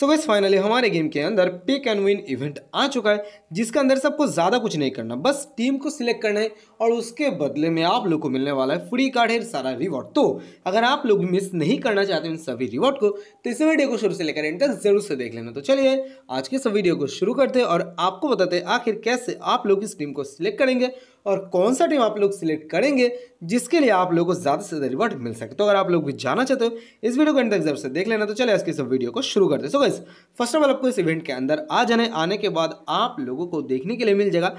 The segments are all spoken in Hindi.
सो so, फाइनली हमारे गेम के अंदर पिक एंड विन इवेंट आ चुका है जिसके अंदर सबको ज़्यादा कुछ नहीं करना बस टीम को सिलेक्ट करना है और उसके बदले में आप लोग को मिलने वाला है फ्री कार्ड है सारा रिवॉर्ड तो अगर आप लोग मिस नहीं करना चाहते इन सभी रिवॉर्ड को तो इस वीडियो को शुरू से लेकर एंड तक जरूर से देख लेना तो चलिए आज के इस वीडियो को शुरू करते हैं और आपको बताते हैं आखिर कैसे आप लोग इस टीम को सिलेक्ट करेंगे और कौन सा टीम आप लोग सिलेक्ट करेंगे जिसके लिए आप लोगों को ज़्यादा से ज़्यादा रिवॉर्ड मिल सके तो अगर आप लोग भी जाना चाहते हो इस वीडियो को एंड तक जरूर से देख लेना तो चलिए आज के इस वीडियो को शुरू करते हैं बस फर्स्ट ऑफ ऑल आपको इस इवेंट के अंदर आ जाने आने के बाद आप लोगों को देखने के लिए मिल जाएगा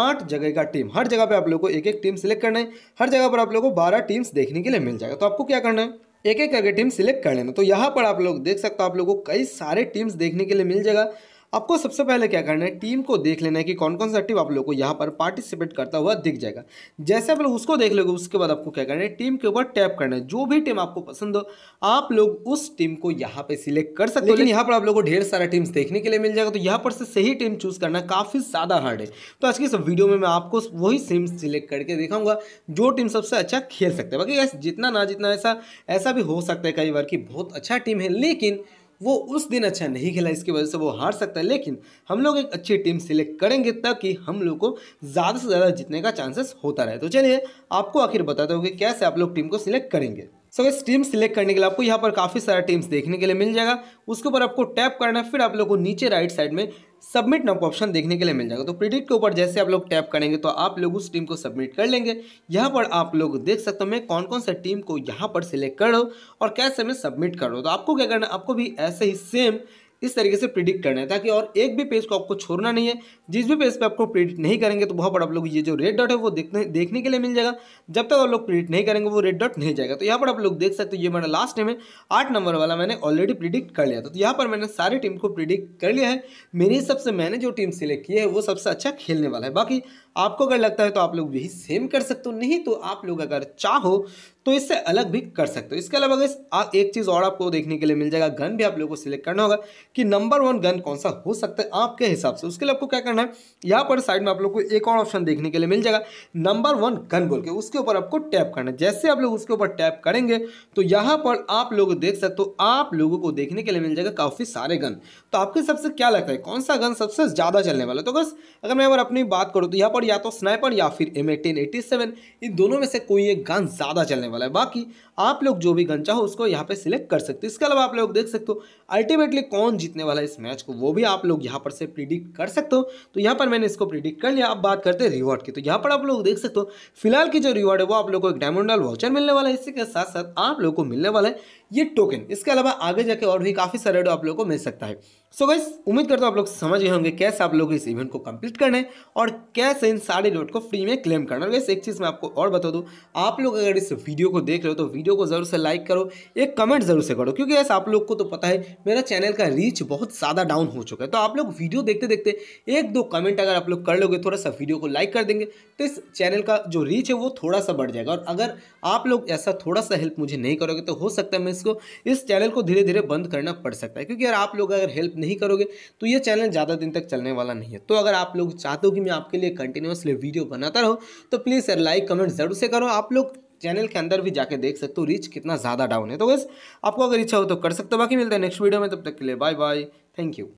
आठ जगह का टीम हर जगह पे आप लोगों को एक एक टीम सिलेक्ट करना है हर जगह पर आप लोगों को बारह टीम्स देखने के लिए मिल जाएगा तो आपको क्या करना है एक एक करके टीम सिलेक्ट कर लेना तो यहाँ पर आप लोग देख सकते हो आप लोगों को कई सारे टीम्स देखने के लिए मिल जाएगा आपको सबसे पहले क्या करना है टीम को देख लेना है कि कौन कौन सा टीम आप लोग को यहाँ पर पार्टिसिपेट करता हुआ दिख जाएगा जैसे आप लोग उसको देख लोगे उसके बाद आपको क्या करना है टीम के ऊपर टैप करना है जो भी टीम आपको पसंद हो आप लोग उस टीम को यहाँ पर सिलेक्ट कर सकते हो लेकिन यहाँ पर आप लोग को ढेर सारा टीम्स देखने के लिए मिल जाएगा तो यहाँ पर से सही टीम चूज करना काफ़ी ज़्यादा हार्ड है तो आज की इस वीडियो में मैं आपको वही सिम्स सिलेक्ट करके दिखाऊंगा जो टीम सबसे अच्छा खेल सकते हैं बाकी जितना ना जितना ऐसा ऐसा भी हो सकता है कई बार कि बहुत अच्छा टीम है लेकिन वो उस दिन अच्छा नहीं खेला इसकी वजह से वो हार सकता है लेकिन हम लोग एक अच्छी टीम सिलेक्ट करेंगे ताकि हम लोग को ज़्यादा से ज़्यादा जीतने का चांसेस होता रहे तो चलिए आपको आखिर बताता हूँ कि कैसे आप लोग टीम को सिलेक्ट करेंगे सो इस टीम सिलेक्ट करने के लिए आपको यहाँ पर काफ़ी सारा टीम्स देखने के लिए मिल जाएगा उसके ऊपर आपको टैप करना है फिर आप लोग को नीचे राइट साइड में सबमिट नाम का ऑप्शन देखने के लिए मिल जाएगा तो प्रिडिक्ट के ऊपर जैसे आप लोग टैप करेंगे तो आप लोग उस टीम को सबमिट कर लेंगे यहाँ पर आप लोग देख सकते हो मैं कौन कौन सा टीम को यहाँ पर सिलेक्ट करो और कैसे में सबमिट करो तो आपको क्या करना आपको भी ऐसे ही सेम इस तरीके से प्रिडिक्ट करना है ताकि और एक भी पेज को आपको छोड़ना नहीं है जिस भी पेज पर पे आपको प्रिडिक्ट नहीं करेंगे तो वहाँ पर आप लोग ये जो रेड डॉट है वो देखने देखने के लिए मिल जाएगा जब तक आप लोग प्रिडिक्ट नहीं करेंगे वो रेड डॉट नहीं जाएगा तो यहाँ पर आप लोग देख सकते हो ये मेरा लास्ट टाइम है आठ नंबर वाला मैंने ऑलरेडी प्रिडिक्ट कर लिया था तो यहाँ पर मैंने सारी टीम को प्रिडिक्ट कर लिया है मेरे हिसाब से मैंने जो टीम सेलेक्ट की है वो सबसे अच्छा खेलने वाला है बाकी आपको अगर लगता है तो आप लोग यही सेम कर सकते हो नहीं तो आप लोग अगर चाहो तो इससे अलग भी कर सकते हो इसके अलावा अगर एक चीज़ और आपको देखने के लिए मिल जाएगा गन भी आप लोगों को सिलेक्ट करना होगा कि नंबर वन गन कौन सा हो सकता है आपके हिसाब से उसके लिए आपको क्या करना है यहाँ पर साइड में आप लोग को एक और ऑप्शन देखने के लिए मिल जाएगा नंबर वन गन बोल के उसके ऊपर आपको टैप करना है जैसे आप लोग उसके ऊपर टैप करेंगे तो यहाँ पर आप लोग देख सकते हो आप लोगों को देखने के लिए मिल जाएगा काफ़ी सारे गन तो आपके सबसे क्या लगता है कौन सा गन सबसे ज़्यादा चलने वाला तो बस अगर मैं अगर अपनी बात करूँ तो यहाँ पर और या तो स्नाइपर या फिर एम एटीन एटी सेवन इन दोनों में से कोई एक गन ज़्यादा चलने वाला है बाकी आप लोग जो भी गन चाहो उसको यहाँ पे सिलेक्ट कर सकते हो इसके अलावा आप लोग देख सकते हो अल्टीमेटली कौन जीतने वाला है इस मैच को वो भी आप लोग यहाँ पर से प्रिडिक्ट कर सकते हो तो यहाँ पर मैंने इसको प्रिडिक्ट कर लिया अब बात करते हैं रिवॉर्ड की तो यहाँ पर आप लोग देख सकते हो फिलहाल की जो रिवॉर्ड है वो आप लोग को एक डायमंडल वाउचर मिलने वाला है इसी के साथ साथ आप लोग को मिलने वाला है ये टोकन इसके अलावा आगे जाके और भी काफ़ी सारे आप लोग को मिल सकता है सो so गई उम्मीद करता हूँ आप लोग समझ गए होंगे कैसे आप लोग इस इवेंट को कंप्लीट करना है और कैसे इन सारे लोट को फ्री में क्लेम करना है वैसे एक चीज़ मैं आपको और बता दूँ आप लोग अगर इस वीडियो को देख रहे हो तो वीडियो को ज़रूर से लाइक करो एक कमेंट ज़रूर से करो क्योंकि ऐसे आप लोग को तो पता है मेरा चैनल का रीच बहुत ज़्यादा डाउन हो चुका है तो आप लोग वीडियो देखते देखते एक दो कमेंट अगर आप लोग कर लोगे थोड़ा सा वीडियो को लाइक कर देंगे तो इस चैनल का जो रीच है वो थोड़ा सा बढ़ जाएगा और अगर आप लोग ऐसा थोड़ा सा हेल्प मुझे नहीं करोगे तो हो सकता है मैं इसको इस चैनल को धीरे धीरे बंद करना पड़ सकता है क्योंकि यार आप लोग अगर हेल्प नहीं करोगे तो ये चैनल ज़्यादा दिन तक चलने वाला नहीं है तो अगर आप लोग चाहते हो कि मैं आपके लिए कंटिन्यूसली वीडियो बनाता रहूँ तो प्लीज़ सर लाइक कमेंट जरूर से करो आप लोग चैनल के अंदर भी जाके देख सकते हो रीच कितना ज़्यादा डाउन है तो बस आपको अगर इच्छा हो तो कर सकते हो बाकी मिलता है नेक्स्ट वीडियो में तब तक के लिए बाय बाय थैंक यू